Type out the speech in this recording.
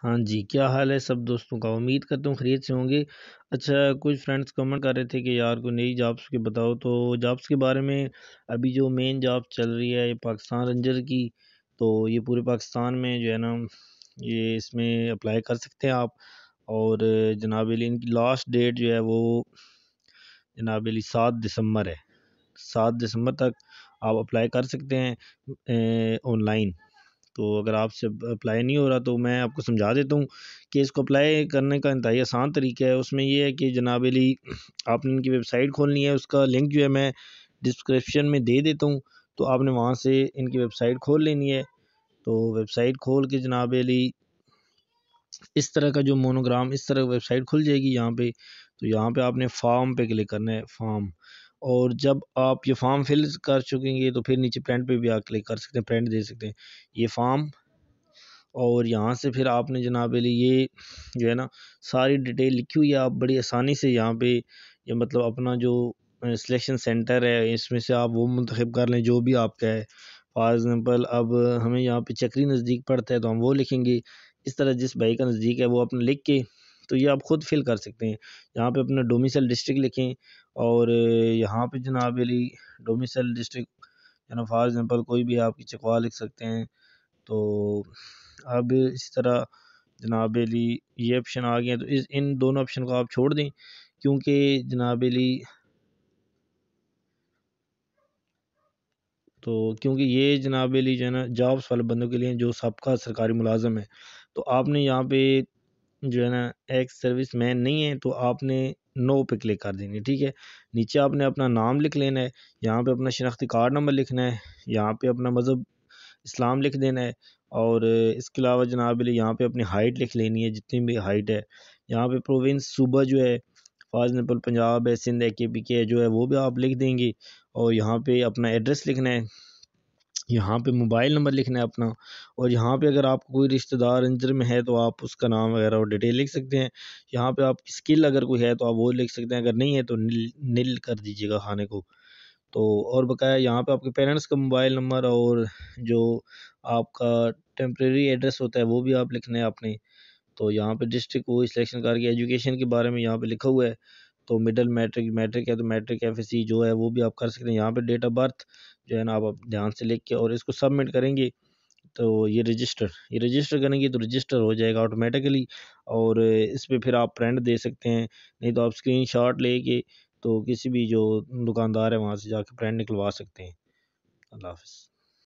हाँ जी क्या हाल है सब दोस्तों का उम्मीद करता हूँ खरीद से होंगे अच्छा कुछ फ्रेंड्स कमेंट कर रहे थे कि यार कोई नई जॉब्स के बताओ तो जॉब्स के बारे में अभी जो मेन जॉब चल रही है ये पाकिस्तान रेंजर की तो ये पूरे पाकिस्तान में जो है ना ये इसमें अप्लाई कर सकते हैं आप और जनाब अली इनकी लास्ट डेट जो है वो जनाब अली सात दिसंबर है सात दिसंबर तक आप अप्लाई कर सकते हैं ऑनलाइन तो अगर आपसे अप्लाई नहीं हो रहा तो मैं आपको समझा देता हूँ कि इसको अप्लाई करने का इंतहाई आसान तरीका है उसमें यह है कि जनाब अली आपने इनकी वेबसाइट खोलनी है उसका लिंक जो है मैं डिस्क्रिप्शन में दे देता हूँ तो आपने वहाँ से इनकी वेबसाइट खोल लेनी है तो वेबसाइट खोल के जनाब अली इस तरह का जो मोनोग्राम इस तरह वेबसाइट खुल जाएगी यहाँ पे तो यहाँ पे आपने फॉर्म पे क्लिक करना है फॉर्म और जब आप ये फ़ॉर्म फिल कर चुकेंगे तो फिर नीचे प्रिंट पे भी आप क्लिक कर सकते हैं प्रिंट दे सकते हैं ये फ़ॉर्म और यहाँ से फिर आपने जनाब ये जो है ना सारी डिटेल लिखी हुई है आप बड़ी आसानी से यहाँ पे ये मतलब अपना जो सिलेक्शन सेंटर है इसमें से आप वो मंतखब कर लें जो भी आपका है फॉर एग्ज़ाम्पल अब हमें यहाँ पे चक्री नज़दीक पड़ता है तो हम वो लिखेंगे इस तरह जिस भाई का नज़दीक है वो अपना लिख के तो ये आप ख़ुद फिल कर सकते हैं यहाँ पे अपना डोमिसल डिस्ट्रिक्ट लिखें और यहाँ पे जनाब अली डोमिसल डिस्ट्रिक्ट जना फॉर एग्ज़ाम्पल कोई भी आपकी चकवा लिख सकते हैं तो अब इस तरह जनाब अली ये ऑप्शन आ गया तो इस इन दोनों ऑप्शन को आप छोड़ दें क्योंकि जनाब अली तो क्योंकि ये जनाब अली जो है ना जॉब्स वाले बंदों के लिए जो सबका सरकारी मुलाजम है तो आपने यहाँ पे जो है ना एक्स सर्विस मैन नहीं है तो आपने नो पे क्लिक कर देंगे ठीक है नीचे आपने अपना नाम लिख लेना है यहाँ पे अपना शनाख्ती कार्ड नंबर लिखना है यहाँ पे अपना मज़हब इस्लाम लिख देना है और इसके अलावा जनाब यहाँ पे अपनी हाइट लिख लेनी है जितनी भी हाइट है यहाँ पे प्रोविंस सूबा जो है फॉर एग्ज़ाम्पल पंजाब है सिंध है के पी के जो है वो भी आप लिख देंगे और यहाँ पे अपना एड्रेस लिखना है यहाँ पे मोबाइल नंबर लिखना है अपना और यहाँ पे अगर आपको कोई रिश्तेदार इंजर में है तो आप उसका नाम वगैरह और डिटेल लिख सकते हैं यहाँ पे आपकी स्किल अगर कोई है तो आप वो लिख सकते हैं अगर नहीं है तो निल निल कर दीजिएगा खाने को तो और बकाया यहाँ पे आपके पेरेंट्स का मोबाइल नंबर और जो आपका टेम्प्रेरी एड्रेस होता है वो भी आप लिखना है आपने तो यहाँ पे डिस्ट्रिक्ट वो सिलेक्शन करके एजुकेशन के बारे में यहाँ पे लिखा हुआ है तो मिडल मैट्रिक मैट्रिक है तो मैट्रिक एफ जो है वो भी आप कर सकते हैं यहाँ पे डेट ऑफ बर्थ जो है ना आप ध्यान से लिख के और इसको सबमिट करेंगे तो ये रजिस्टर ये रजिस्टर करेंगे तो रजिस्टर हो जाएगा ऑटोमेटिकली और इस पर फिर आप प्रिंट दे सकते हैं नहीं तो आप स्क्रीन शॉट लेके तो किसी भी जो दुकानदार है वहाँ से जाके प्रिंट निकलवा सकते हैं अल्लाह हाफ